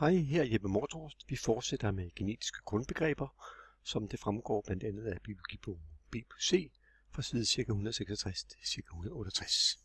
Hej, her er Jeppe Mortorst. Vi fortsætter med genetiske grundbegreber, som det fremgår blandt andet af biologibogen BPC fra side ca. 166 til ca. 168.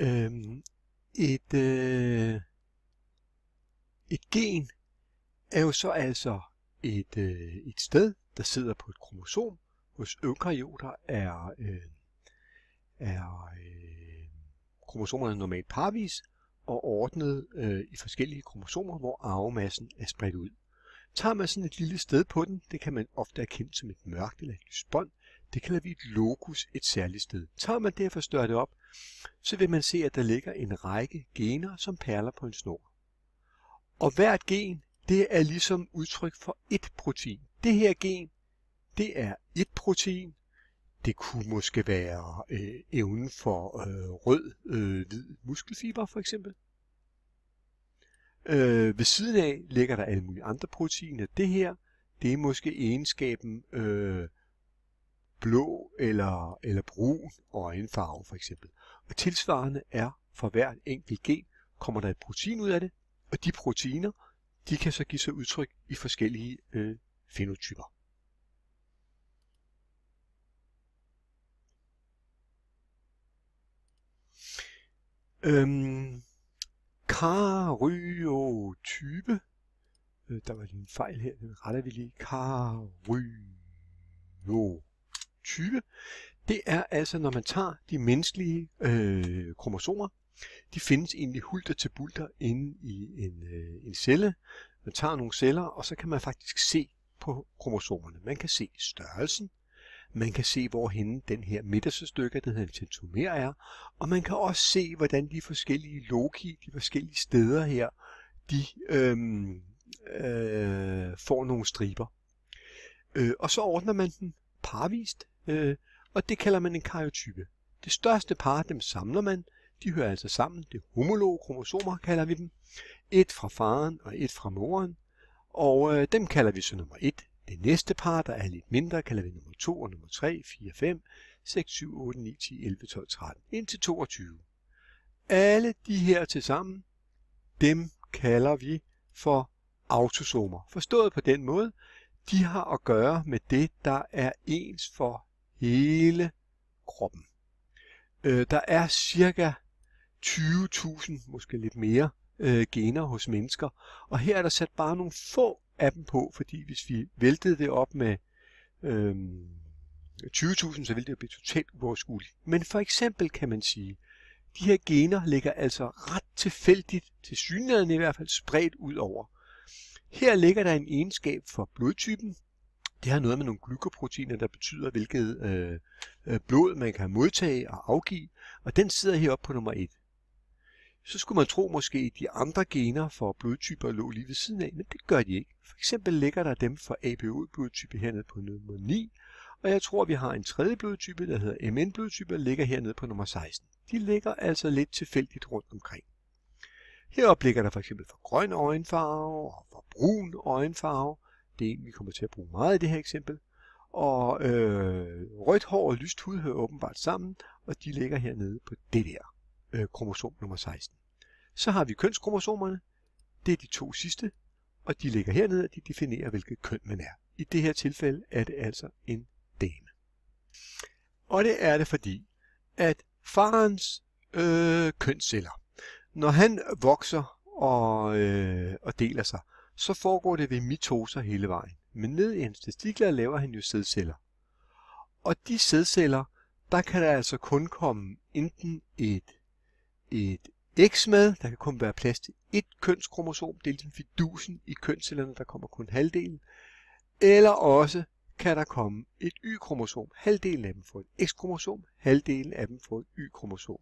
Øhm, et, øh, et gen er jo så altså et, øh, et sted, der sidder på et kromosom. Hos eukaryoter er, øh, er øh, kromosomerne normalt parvis, og ordnet øh, i forskellige kromosomer, hvor arvemassen er spredt ud. Tager man sådan et lille sted på den, det kan man ofte erkende som et mørkt eller et lysbånd, det kalder vi et locus et særligt sted. Tager man derfor større det op, så vil man se, at der ligger en række gener, som perler på en snor. Og hvert gen, det er ligesom udtryk for et protein. Det her gen, det er et protein, det kunne måske være øh, evnen for øh, rød-hvid øh, muskelfiber for eksempel. Øh, ved siden af ligger der alle mulige andre proteiner. Det her, det er måske egenskaben øh, blå eller, eller brun øjenfarve for eksempel. Og tilsvarende er for hvert enkelt gen, kommer der et protein ud af det, og de proteiner, de kan så give sig udtryk i forskellige øh, fenotyper. Øhm, karyotype. Øh, der var lige en fejl her, den retter vi lige. Karyotype. Det er altså, når man tager de menneskelige øh, kromosomer, de findes egentlig hulter til bulter inde i en, øh, en celle. Man tager nogle celler, og så kan man faktisk se på kromosomerne. Man kan se størrelsen, man kan se, hende den her midterste stykke, der hedder en tentomer, er. Og man kan også se, hvordan de forskellige loki, de forskellige steder her, de øhm, øh, får nogle striber. Øh, og så ordner man den parvist, øh, og det kalder man en karyotype. Det største par, dem samler man. De hører altså sammen. Det homologe kromosomer kalder vi dem. Et fra faren og et fra moren. Og øh, dem kalder vi så nummer 1, det næste par, der er lidt mindre, kalder vi nummer 2 og nummer 3, 4, 5, 6, 7, 8, 9, 10, 11, 12, 13, indtil 22. Alle de her til sammen, dem kalder vi for autosomer. Forstået på den måde, de har at gøre med det, der er ens for hele kroppen. Øh, der er cirka 20.000, måske lidt mere, øh, gener hos mennesker, og her er der sat bare nogle få dem på, fordi hvis vi væltede det op med øhm, 20.000, så ville det jo blive totalt uoverskueligt. Men for eksempel kan man sige, de her gener ligger altså ret tilfældigt, til synligheden i hvert fald, spredt ud over. Her ligger der en egenskab for blodtypen. Det har noget med nogle glykoproteiner, der betyder, hvilket øh, øh blod man kan modtage og afgive. Og den sidder heroppe på nummer 1 så skulle man tro måske, de andre gener for blodtyper lå lige ved siden af, men det gør de ikke. For eksempel ligger der dem for abo blodtype hernede på nummer 9, og jeg tror, vi har en tredje blodtype, der hedder MN-blodtype, der ligger hernede på nummer 16. De ligger altså lidt tilfældigt rundt omkring. Heroppe ligger der for eksempel for grøn øjenfarve og for brun øjenfarve. Det er en, vi kommer til at bruge meget i det her eksempel. Og øh, rødt hår og lyst hud hører åbenbart sammen, og de ligger hernede på det der øh, kromosom nummer 16. Så har vi kønskromosomerne. Det er de to sidste, og de ligger hernede, og de definerer, hvilket køn man er. I det her tilfælde er det altså en dame. Og det er det fordi, at farens øh, kønsceller, når han vokser og, øh, og deler sig, så foregår det ved mitoser hele vejen. Men ned i hans testikler laver han jo sædceller. Og de sædceller, der kan der altså kun komme enten et et X med. Der kan kun være plads til et kønskromosom. Det er ligesom fidusen i kønscellerne, der kommer kun halvdelen. Eller også kan der komme et Y-kromosom. Halvdelen af dem får et X-kromosom, halvdelen af dem får et Y-kromosom.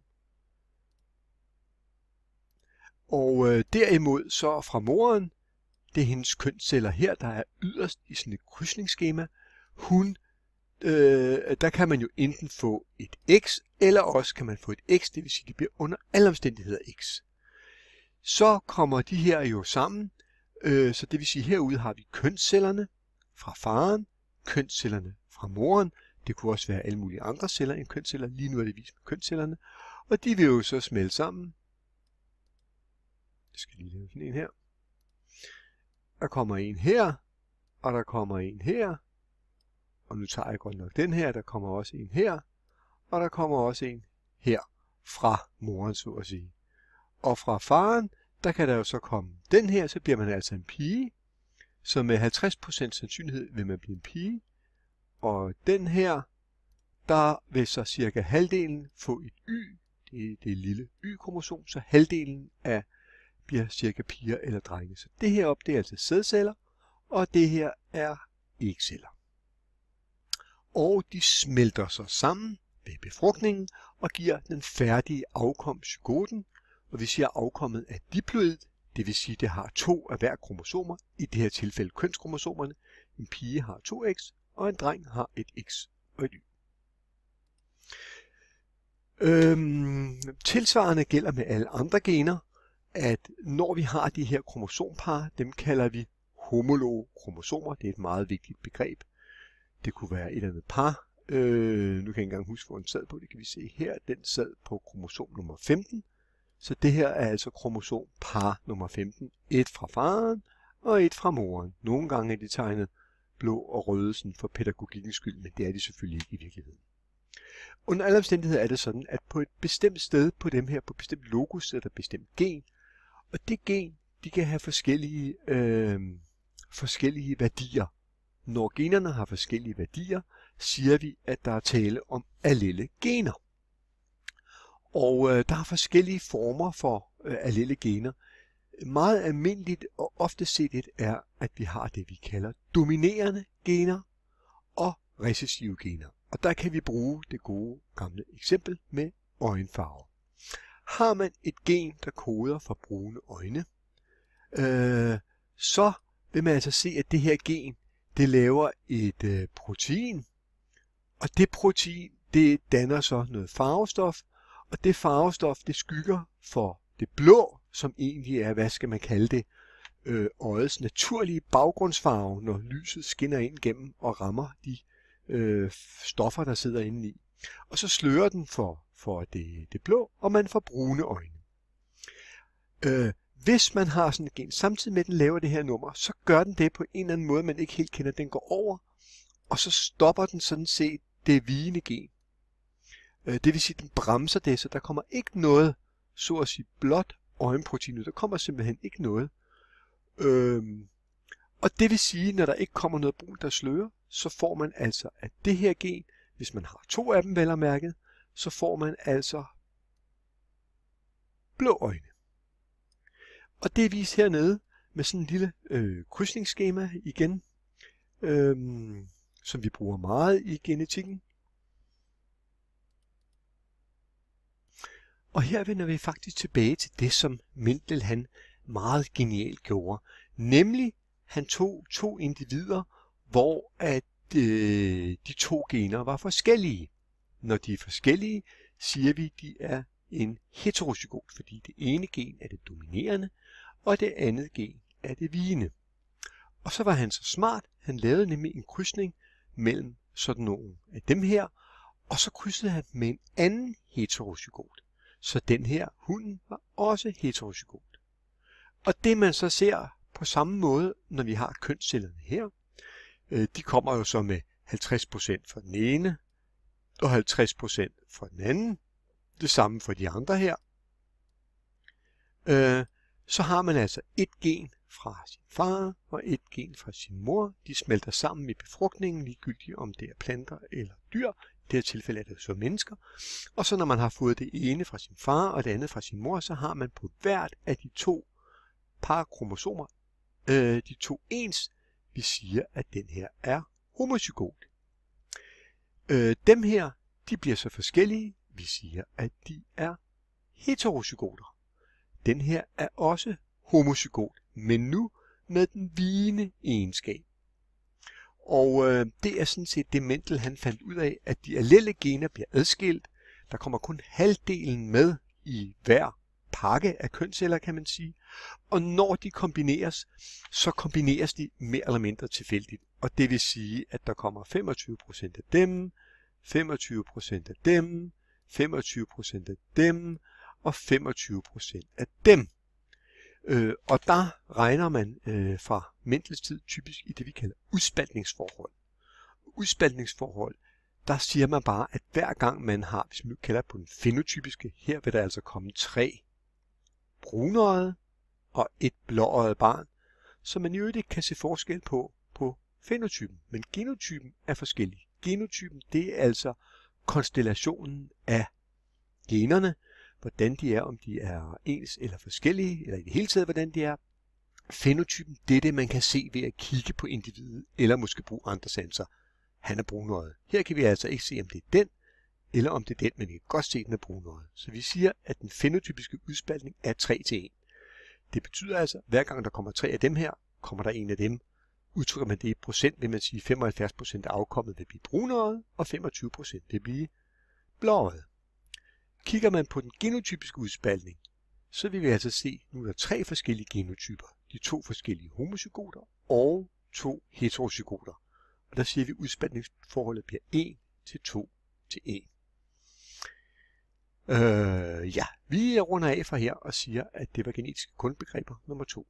Og øh, derimod så fra moren, det er hendes kønsceller her, der er yderst i sådan et krydsningsskema, hun øh, der kan man jo enten få et x, eller også kan man få et x, det vil sige, det bliver under alle omstændigheder x. Så kommer de her jo sammen, øh, så det vil sige, herude har vi kønscellerne fra faren, kønscellerne fra moren, det kunne også være alle mulige andre celler end kønsceller, lige nu er det vist med kønscellerne, og de vil jo så smelte sammen. Jeg skal lige lave sådan en her. Der kommer en her, og der kommer en her, og nu tager jeg godt nok den her, der kommer også en her, og der kommer også en her fra moren, så at sige. Og fra faren, der kan der jo så komme den her, så bliver man altså en pige. Så med 50% sandsynlighed vil man blive en pige. Og den her, der vil så cirka halvdelen få et Y, det er det lille Y-kromosom, så halvdelen af bliver cirka piger eller drenge. Så det her op, det er altså sædceller, og det her er celler og de smelter sig sammen ved befrugtningen og giver den færdige afkom zygoten, og vi siger, at afkommet er diploid, det vil sige, at det har to af hver kromosomer, i det her tilfælde kønskromosomerne. En pige har 2x, og en dreng har et x og et y. Øhm, tilsvarende gælder med alle andre gener, at når vi har de her kromosompar, dem kalder vi homologe kromosomer, det er et meget vigtigt begreb. Det kunne være et eller andet par. Øh, nu kan jeg ikke engang huske, hvor den sad på. Det kan vi se her. Den sad på kromosom nummer 15. Så det her er altså kromosom par nummer 15. Et fra faren og et fra moren. Nogle gange er de tegnet blå og røde sådan for pædagogikkens skyld, men det er de selvfølgelig ikke i virkeligheden. Under alle omstændigheder er det sådan, at på et bestemt sted på dem her, på et bestemt logo, er der bestemt gen. Og det gen, de kan have forskellige, øh, forskellige værdier. Når generne har forskellige værdier, siger vi, at der er tale om allele gener. Og øh, der er forskellige former for øh, allele gener. Meget almindeligt og ofte set et er, at vi har det, vi kalder dominerende gener og recessive gener. Og der kan vi bruge det gode gamle eksempel med øjenfarve. Har man et gen, der koder for brune øjne, øh, så vil man altså se, at det her gen det laver et øh, protein, og det protein, det danner så noget farvestof, og det farvestof, det skygger for det blå, som egentlig er, hvad skal man kalde det, øh, øjets naturlige baggrundsfarve, når lyset skinner ind gennem og rammer de øh, stoffer, der sidder inde i. Og så slører den for, for det, det blå, og man får brune øjne. Øh, hvis man har sådan et gen, samtidig med at den laver det her nummer, så gør den det på en eller anden måde, man ikke helt kender. Den går over, og så stopper den sådan set det vigende gen. Øh, det vil sige, at den bremser det, så der kommer ikke noget, så at sige, blot øjenprotein ud. Der kommer simpelthen ikke noget. Øhm, og det vil sige, at når der ikke kommer noget brun, der slører, så får man altså at det her gen, hvis man har to af dem vel mærket, så får man altså blå øjne. Og det er vist hernede med sådan en lille øh, krydsningsskema igen, øh, som vi bruger meget i genetikken. Og her vender vi faktisk tilbage til det, som Mendel han meget genialt gjorde. Nemlig, han tog to individer, hvor at øh, de to gener var forskellige. Når de er forskellige, siger vi, at de er en heterozygot, fordi det ene gen er det dominerende, og det andet gen er det vigende. Og så var han så smart, han lavede nemlig en krydsning mellem sådan nogle af dem her, og så krydsede han med en anden heterozygot. Så den her hunden var også heterozygot. Og det man så ser på samme måde, når vi har kønscellerne her, øh, de kommer jo så med 50% fra den ene, og 50% fra den anden. Det samme for de andre her. Øh, så har man altså et gen fra sin far og et gen fra sin mor. De smelter sammen i befrugtningen, ligegyldigt om det er planter eller dyr. I det her tilfælde er det så mennesker. Og så når man har fået det ene fra sin far og det andet fra sin mor, så har man på hvert af de to par kromosomer, øh, de to ens, vi siger, at den her er homozygot. Øh, dem her, de bliver så forskellige, vi siger, at de er heterozygoter. Den her er også homozygot, men nu med den vigende egenskab. Og øh, det er sådan set det Mendel han fandt ud af, at de allelle gener bliver adskilt. Der kommer kun halvdelen med i hver pakke af kønsceller, kan man sige. Og når de kombineres, så kombineres de mere eller mindre tilfældigt. Og det vil sige, at der kommer 25% af dem, 25% af dem, 25% af dem, og 25 procent af dem. Øh, og der regner man øh, fra Mendels tid typisk i det, vi kalder udspaltningsforhold. Udspaltningsforhold, der siger man bare, at hver gang man har, hvis man kalder på den fenotypiske, her vil der altså komme tre brunøjet og et blåøjet barn, som man jo ikke kan se forskel på på fenotypen, men genotypen er forskellig. Genotypen, det er altså konstellationen af generne, hvordan de er, om de er ens eller forskellige, eller i det hele taget, hvordan de er. Fenotypen, det er det, man kan se ved at kigge på individet, eller måske bruge andre sanser. Han er brunøjet. Her kan vi altså ikke se, om det er den, eller om det er den, men vi kan godt se, at den er brunøjet. Så vi siger, at den fenotypiske udspaltning er 3 til 1. Det betyder altså, at hver gang der kommer tre af dem her, kommer der en af dem. Udtrykker man det i procent, vil man sige, at 75% af afkommet vil blive brunøjet, og 25% vil blive blåøjet. Kigger man på den genotypiske udspaltning, så vil vi altså se, at nu er der tre forskellige genotyper. De to forskellige homozygoter og to heterozygoter. Og der siger vi, at udspaltningsforholdet bliver 1 til 2 til 1. Øh, ja, vi runder af fra her og siger, at det var genetiske kundbegreber nummer 2.